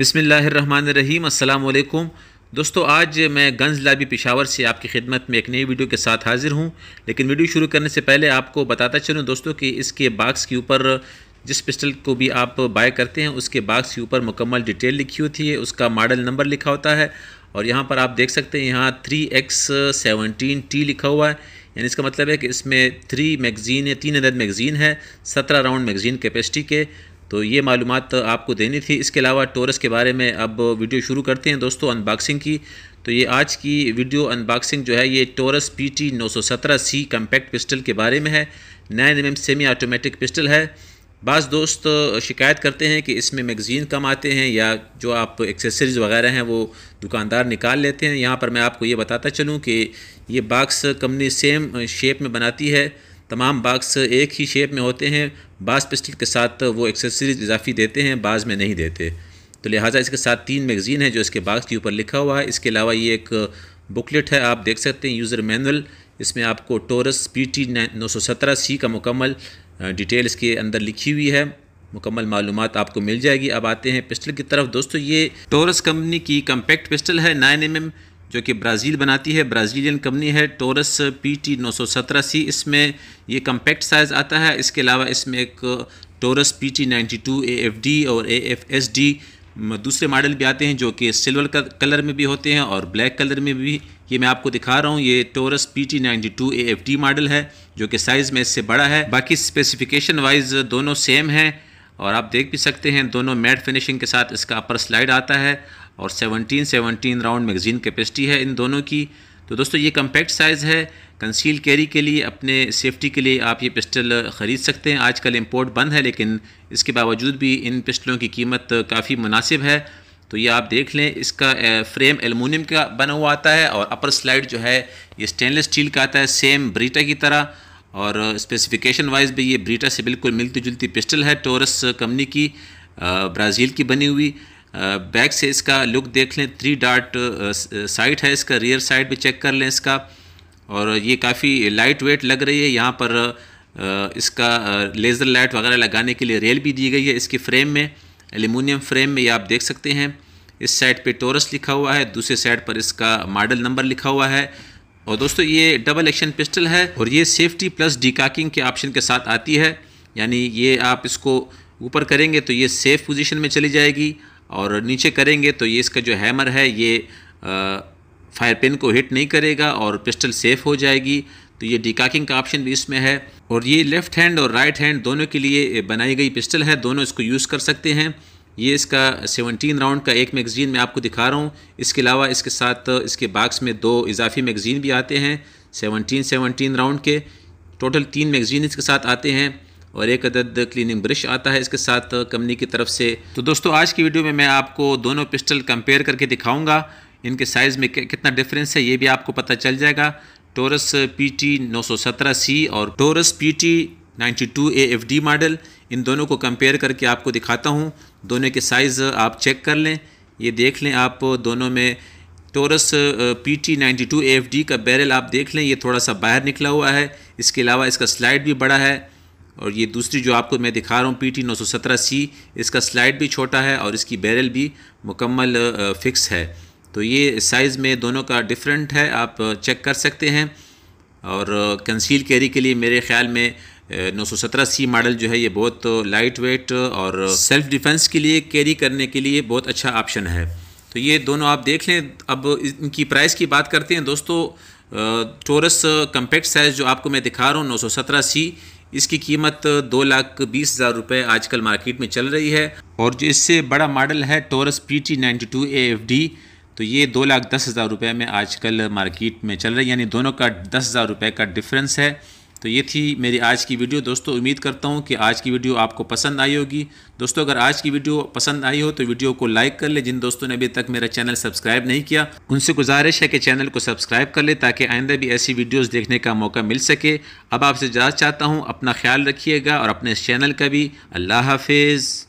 बिसमीम अल्लाम दोस्तों आज मैं गंज लाबी पिशावर से आपकी खिदमत में एक नई वीडियो के साथ हाज़िर हूँ लेकिन वीडियो शुरू करने से पहले आपको बताता चलूँ दोस्तों कि इसके बाक्स के ऊपर जिस पिस्टल को भी आप बाय करते हैं उसके बाक्स के ऊपर मुकम्मल डिटेल लिखी होती है उसका मॉडल नंबर लिखा होता है और यहाँ पर आप देख सकते हैं यहाँ थ्री एक्स सेवनटीन टी लिखा हुआ है यानी इसका मतलब है कि इसमें थ्री मैगज़ीन या तीन अदद मैगज़ीन है सत्रह राउंड मैगज़ीन कैपेसिटी के तो ये मालूम आपको देनी थी इसके अलावा टोरस के बारे में अब वीडियो शुरू करते हैं दोस्तों अनबॉक्सिंग की तो ये आज की वीडियो अनबॉक्सिंग जो है ये टोरस पी टी नौ सौ सत्रह सी कम्पैक्ट पिस्टल के बारे में है nine M semi automatic pistol है बाज़ दोस्त शिकायत करते हैं कि इसमें मैगज़ीन कम आते हैं या जो आप एक्सेसरीज़ वगैरह हैं वो दुकानदार निकाल लेते हैं यहाँ पर मैं आपको ये बताता चलूँ कि ये बाक्स कंपनी सेम शेप में बनाती है तमाम बाक्स एक ही शेप में होते हैं बास पिस्टल के साथ वो एक्सेसरीज इजाफी देते हैं बाज़ में नहीं देते तो लिहाजा इसके साथ तीन मैगज़ीन है जो इसके बाक्स के ऊपर लिखा हुआ है इसके अलावा ये एक बुकलेट है आप देख सकते हैं यूज़र मैनुअल इसमें आपको टोरस पी टी नौ सौ सत्रह सी का मुकम्मल डिटेल इसके अंदर लिखी हुई है मुकम्मल मालूम आपको मिल जाएगी अब आते हैं पिस्टल की तरफ दोस्तों ये टोरस कंपनी की कम्पैक्ट पिस्टल है नाइन एम एम जो कि ब्राज़ील बनाती है ब्राज़ीलियन कंपनी है टोरस पी टी नौ सौ सत्रह सी इसमें ये कम्पैक्ट साइज़ आता है इसके अलावा इसमें एक Taurus P T ninety two F D और ए एफ एस डी दूसरे मॉडल भी आते हैं जो कि सिल्वर कलर में भी होते हैं और ब्लैक कलर में भी ये मैं आपको दिखा रहा हूँ ये Taurus P T ninety two F D model है जो कि साइज़ में इससे बड़ा है बाकी स्पेसिफिकेशन वाइज दोनों सेम हैं और आप देख भी सकते हैं दोनों मैट फिनिशिंग के साथ इसका अपर स्लाइड आता है और 17 17 राउंड मैगज़ीन कैपेसिटी है इन दोनों की तो दोस्तों ये कम्पैक्ट साइज़ है कंसील कैरी के लिए अपने सेफ्टी के लिए आप ये पिस्टल ख़रीद सकते हैं आजकल इंपोर्ट बंद है लेकिन इसके बावजूद भी इन पिस्टलों की कीमत काफ़ी मुनासिब है तो ये आप देख लें इसका फ्रेम एलमिनियम का बना हुआ आता है और अपर स्लाइड जो है ये स्टेनलेस स्टील का आता है सेम ब्रीटा की तरह और स्पेसिफिकेशन वाइज भी ये ब्रीटा से बिल्कुल मिलती जुलती पिस्टल है टोरस कंपनी की ब्राज़ील की बनी हुई बैक से इसका लुक देख लें थ्री डार्ट साइड है इसका रियर साइड भी चेक कर लें इसका और ये काफ़ी लाइट वेट लग रही है यहाँ पर इसका लेज़र लाइट वगैरह लगाने के लिए रेल भी दी गई है इसकी फ्रेम में एल्यूमिनियम फ्रेम में ये आप देख सकते हैं इस साइड पे टोरस लिखा हुआ है दूसरे साइड पर इसका मॉडल नंबर लिखा हुआ है और दोस्तों ये डबल एक्शन पिस्टल है और ये सेफ्टी प्लस डिकाकिंग के ऑप्शन के साथ आती है यानी ये आप इसको ऊपर करेंगे तो ये सेफ़ पोजीशन में चली जाएगी और नीचे करेंगे तो ये इसका जो हैमर है ये फायर पेन को हिट नहीं करेगा और पिस्टल सेफ हो जाएगी तो ये डिकाकिंग का ऑप्शन भी इसमें है और ये लेफ़्ट हैंड और राइट हैंड दोनों के लिए बनाई गई पिस्टल है दोनों इसको यूज़ कर सकते हैं ये इसका 17 राउंड का एक मैगज़ीन मैं आपको दिखा रहा हूँ इसके अलावा इसके साथ इसके बाक्स में दो इजाफी मैगज़ीन भी आते हैं 17 17 राउंड के टोटल तीन मैगज़ीन इसके साथ आते हैं और एक अदद क्लीनिंग ब्रश आता है इसके साथ कंपनी की तरफ से तो दोस्तों आज की वीडियो में मैं आपको दोनों पिस्टल कंपेयर करके दिखाऊंगा इनके साइज़ में कितना डिफरेंस है ये भी आपको पता चल जाएगा टोरस पी टी नौ सौ सत्रह सी और Taurus P T ninety two F D model इन दोनों को कंपेयर करके आपको दिखाता हूँ दोनों के साइज़ आप चेक कर लें ये देख लें आप दोनों में Taurus P T ninety two F D का बैरल आप देख लें ये थोड़ा सा बाहर निकला हुआ है इसके अलावा इसका स्लाइड भी बड़ा है और ये दूसरी जो आपको मैं दिखा रहा हूँ पी टी नौ सौ सत्रह सी इसका स्लाइड भी छोटा है और इसकी बैरल भी मुकम्मल फिक्स है तो ये साइज़ में दोनों का डिफरेंट है आप चेक कर सकते हैं और कंसील कैरी के लिए मेरे ख्याल में 917 सी मॉडल जो है ये बहुत लाइट वेट और सेल्फ डिफेंस के लिए कैरी करने के लिए बहुत अच्छा ऑप्शन है तो ये दोनों आप देख लें अब इनकी प्राइस की बात करते हैं दोस्तों टोरस कंपैक्ट साइज़ जो आपको मैं दिखा रहा हूँ 917 सी इसकी कीमत दो लाख बीस हज़ार रुपये आजकल मार्केट में चल रही है और जो इससे बड़ा मॉडल है Taurus P T ninety two F D तो ये दो लाख दस हज़ार रुपये में आजकल मार्केट में चल रही है यानी दोनों का दस हज़ार रुपये का डिफरेंस है तो ये थी मेरी आज की वीडियो दोस्तों उम्मीद करता हूँ कि आज की वीडियो आपको पसंद आई होगी दोस्तों अगर आज की वीडियो पसंद आई हो तो वीडियो को लाइक कर ले जिन दोस्तों ने अभी तक मेरा चैनल सब्सक्राइब नहीं किया उनसे गुजारिश है कि चैनल को सब्सक्राइब कर ले ताकि आइंदा भी ऐसी वीडियोज़ देखने का मौका मिल सके अब आपसे ज़्यादा चाहता हूँ अपना ख्याल रखिएगा और अपने इस चैनल का भी अल्लाह हाफिज़